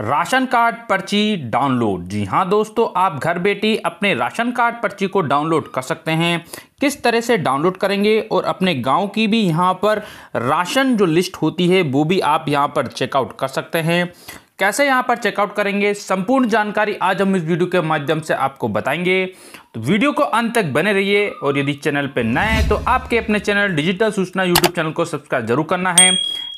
ration card पर्ची download जी हाँ दोस्तों आप घर बैठी अपने राशन कार्ड पर्ची को डाउनलोड कर सकते हैं किस तरह से डाउनलोड करेंगे और अपने गांव की भी यहाँ पर राशन जो लिस्ट होती है वो भी आप यहाँ पर चेकआउट कर सकते हैं कैसे यहाँ पर चेकआउट करेंगे संपूर्ण जानकारी आज हम इस वीडियो के माध्यम से आपको बताएंगे तो वीडियो को अंत तक बने रहिए और यदि चैनल पर नए हैं तो आपके अपने चैनल डिजिटल सूचना यूट्यूब चैनल को सब्सक्राइब जरूर करना है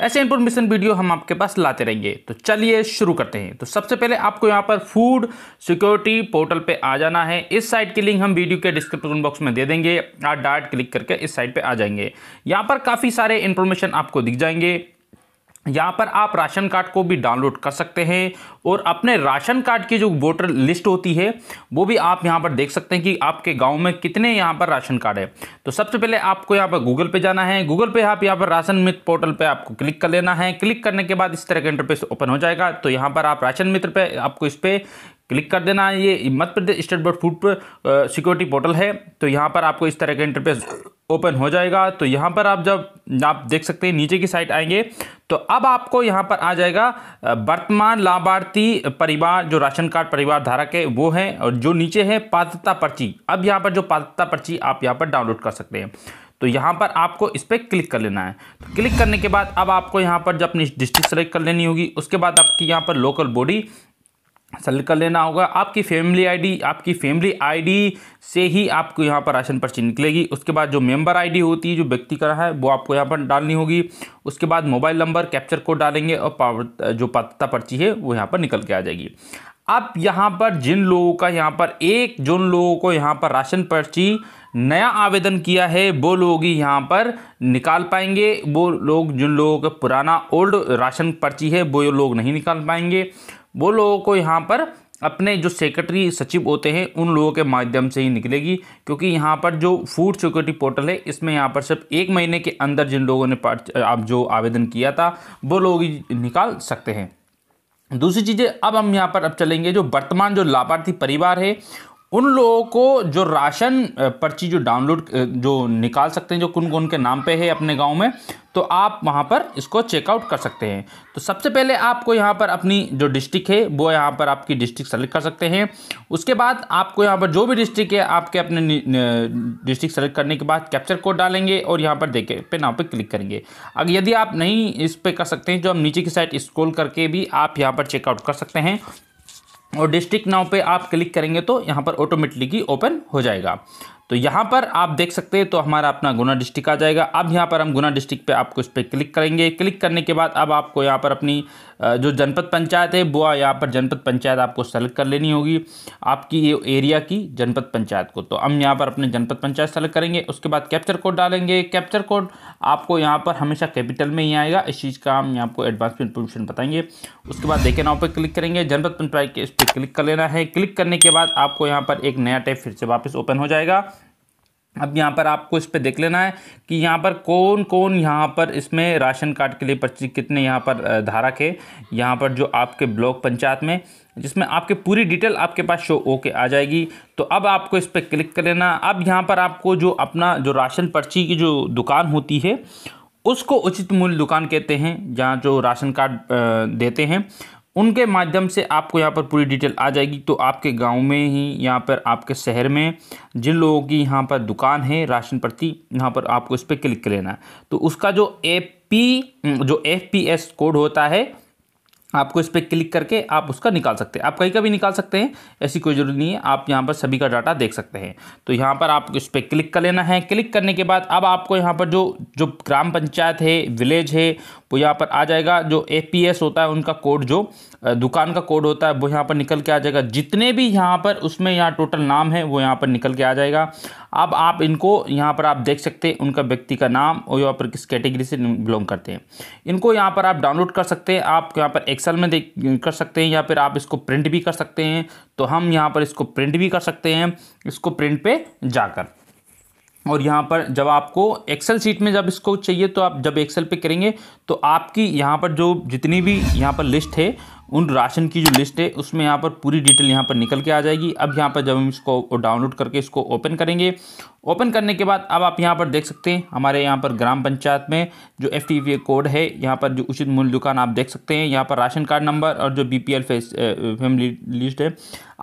ऐसे इन्फॉर्मेशन वीडियो हम आपके पास लाते रहेंगे तो चलिए शुरू करते हैं तो सबसे पहले आपको यहाँ पर फूड सिक्योरिटी पोर्टल पर आ जाना है इस साइट की लिंक हम वीडियो के डिस्क्रिप्शन बॉक्स में दे देंगे आप डायरेक्ट क्लिक करके इस साइट पर आ जाएंगे यहाँ पर काफ़ी सारे इन्फॉर्मेशन आपको दिख जाएंगे यहाँ पर आप राशन कार्ड को भी डाउनलोड कर सकते हैं और अपने राशन कार्ड की जो वोटर लिस्ट होती है वो भी आप यहाँ पर देख सकते हैं कि आपके गांव में कितने यहाँ पर राशन कार्ड है तो सबसे पहले आपको यहाँ पर गूगल पे जाना है गूगल पे आप यहाँ पर राशन मित्र पोर्टल पे आपको क्लिक कर लेना है क्लिक करने के बाद इस तरह का इंटरपेस ओपन हो जाएगा तो यहाँ पर आप राशन मित्र पर आपको इस पर क्लिक कर देना है ये Madhya Pradesh state board food security portal है तो यहाँ पर आपको इस तरह का इंटरपेस ओपन हो जाएगा तो यहाँ पर आप जब आप देख सकते हैं नीचे की साइड आएंगे तो अब आपको यहाँ पर आ जाएगा वर्तमान लाभार्थी परिवार जो राशन कार्ड परिवार धारक है वो है और जो नीचे है पात्रता पर्ची अब यहाँ पर जो पात्रता पर्ची आप यहाँ पर डाउनलोड कर सकते हैं तो यहाँ पर आपको इस पर क्लिक कर लेना है तो क्लिक करने के बाद अब आपको यहाँ पर जब अपनी डिस्ट्रिक्ट सेलेक्ट कर लेनी होगी उसके बाद आपकी यहाँ पर लोकल बॉडी सेलेक्ट कर लेना होगा आपकी फैमिली आईडी आपकी फैमिली आईडी से ही आपको यहाँ पर राशन पर्ची निकलेगी उसके बाद जो मेंबर आईडी होती है जो व्यक्ति का है वो आपको यहाँ पर डालनी होगी उसके बाद मोबाइल नंबर कैप्चर कोड डालेंगे और पावर जो पात्रता पर्ची है वो यहाँ पर निकल के आ जाएगी अब यहाँ पर जिन लोगों का यहाँ पर एक जिन लोगों को यहाँ पर राशन पर्ची नया आवेदन किया है वो लोग ही यहाँ पर निकाल पाएंगे वो लोग जिन लोगों का पुराना ओल्ड राशन पर्ची है वो लोग नहीं निकाल पाएंगे वो लोगों को यहाँ पर अपने जो सेक्रेटरी सचिव होते हैं उन लोगों के माध्यम से ही निकलेगी क्योंकि यहाँ पर जो फूड सिक्योरिटी पोर्टल है इसमें यहाँ पर सिर्फ एक महीने के अंदर जिन लोगों ने आप जो आवेदन किया था वो लोग ही निकाल सकते हैं दूसरी चीज़ें अब हम यहाँ पर अब चलेंगे जो वर्तमान जो लाभार्थी परिवार है उन लोगों को जो राशन पर्ची जो डाउनलोड जो निकाल सकते हैं जो कौन कौन के नाम पे है अपने गांव में तो आप वहाँ पर इसको चेकआउट कर सकते हैं तो सबसे पहले आपको यहाँ पर अपनी जो डिस्ट्रिक्ट है वो यहाँ पर आपकी डिस्ट्रिक्ट सेलेक्ट कर सकते हैं उसके बाद आपको यहाँ पर जो भी डिस्ट्रिक्ट है आपके अपने डिस्ट्रिक्ट सेलेक्ट करने के बाद कैप्चर कोड डालेंगे और यहाँ पर देखे पे नाव पर क्लिक करेंगे अगर यदि आप नहीं इस पर कर सकते हैं जो हम नीचे की साइड स्क्रोल करके भी आप यहाँ पर चेकआउट कर सकते हैं और डिस्ट्रिक्ट नाव पे आप क्लिक करेंगे तो यहाँ पर ऑटोमेटिकली ओपन हो जाएगा तो यहाँ पर आप देख सकते हैं तो हमारा अपना गुना डिस्ट्रिक्ट आ जाएगा अब यहाँ पर हम गुना डिस्ट्रिक्ट पे आपको इस पर क्लिक करेंगे क्लिक करने के बाद अब आपको यहाँ पर अपनी जो जनपद पंचायत है वो यहाँ पर जनपद पंचायत आपको सेलेक्ट कर लेनी होगी आपकी ये एरिया की जनपद पंचायत को तो हम यहाँ पर अपने जनपद पंचायत सेलेक्ट करेंगे उसके बाद कैप्चर कोड डालेंगे कैप्चर कोड आपको यहाँ पर हमेशा कैपिटल में ही आएगा इस चीज़ का हम यहाँ आपको एडवांस इन्फॉर्मेशन बताएंगे उसके बाद देखे नाव पर क्लिक करेंगे जनपद पंचायत के इस पर क्लिक कर लेना है क्लिक करने के बाद आपको यहाँ पर एक नया टाइप फिर से वापस ओपन हो जाएगा अब यहाँ पर आपको इस पर देख लेना है कि यहाँ पर कौन कौन यहाँ पर इसमें राशन कार्ड के लिए पर्ची कितने यहाँ पर धारक है यहाँ पर जो आपके ब्लॉक पंचायत में जिसमें आपके पूरी डिटेल आपके पास शो ओके आ जाएगी तो अब आपको इस पर क्लिक कर लेना अब यहाँ पर आपको जो अपना जो राशन पर्ची की जो दुकान होती है उसको उचित मूल्य दुकान कहते हैं जहाँ जो राशन कार्ड देते हैं उनके माध्यम से आपको यहाँ पर पूरी डिटेल आ जाएगी तो आपके गांव में ही यहाँ पर आपके शहर में जिन लोगों की यहाँ पर दुकान है राशन प्रति यहाँ पर आपको इस पर क्लिक कर लेना है तो उसका जो ए पी जो एफ पी एस कोड होता है आपको इस पर क्लिक करके आप उसका निकाल सकते हैं आप कहीं का भी निकाल सकते हैं ऐसी कोई ज़रूरत नहीं है आप यहाँ पर सभी का डाटा देख सकते हैं तो यहाँ पर आप इस पर क्लिक कर लेना है क्लिक करने के बाद अब आपको यहाँ पर जो जो ग्राम पंचायत है विलेज है वो यहाँ पर आ जाएगा जो ए होता है उनका कोड जो दुकान का कोड होता है वो यहाँ पर निकल के आ जाएगा जितने भी यहाँ पर उसमें यहाँ टोटल नाम है वो यहाँ पर निकल के आ जाएगा अब आप इनको यहाँ पर आप देख सकते हैं उनका व्यक्ति का नाम और यहाँ पर किस कैटेगरी से बिलोंग करते हैं इनको यहाँ पर आप डाउनलोड कर सकते हैं आप यहाँ पर एक्सेल में देख कर सकते हैं या फिर आप इसको प्रिंट भी कर सकते हैं तो हम यहाँ पर इसको प्रिंट भी कर सकते हैं इसको प्रिंट पर जाकर और यहाँ पर जब आपको एक्सेल सीट में जब इसको चाहिए तो आप जब एक्सेल पे करेंगे तो आपकी यहाँ पर जो जितनी भी यहाँ पर लिस्ट है उन राशन की जो लिस्ट है उसमें यहाँ पर पूरी डिटेल यहाँ पर निकल के आ जाएगी अब यहाँ पर जब हम इसको डाउनलोड करके इसको ओपन करेंगे ओपन करने के बाद अब आप यहाँ पर देख सकते हैं हमारे यहाँ पर ग्राम पंचायत में जो एफ टी कोड है यहाँ पर जो उचित मूल्य दुकान आप देख सकते हैं यहाँ पर राशन कार्ड नंबर और जो B P L family list है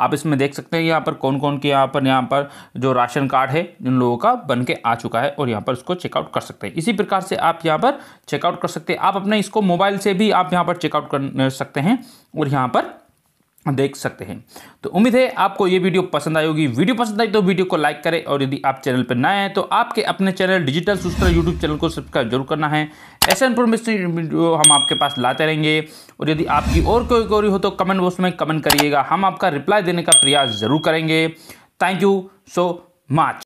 आप इसमें देख सकते हैं यहाँ पर कौन कौन के यहाँ पर यहाँ पर जो राशन कार्ड है उन लोगों का बन के आ चुका है और यहाँ पर उसको चेकआउट कर सकते हैं इसी प्रकार से आप यहाँ पर चेकआउट कर सकते हैं आप अपने इसको मोबाइल से भी आप यहाँ पर चेकआउट कर सकते हैं और यहाँ पर देख सकते हैं तो उम्मीद है आपको ये वीडियो पसंद आई होगी वीडियो पसंद आई तो वीडियो को लाइक करें और यदि आप चैनल पर नए हैं तो आपके अपने चैनल डिजिटल सूचना यूट्यूब चैनल को सब्सक्राइब जरूर करना है ऐसे इन्फॉर्मेशन वीडियो हम आपके पास लाते रहेंगे और यदि आपकी और कोई क्वेरी हो तो कमेंट बॉक्स में कमेंट करिएगा हम आपका रिप्लाई देने का प्रयास जरूर करेंगे थैंक यू सो मच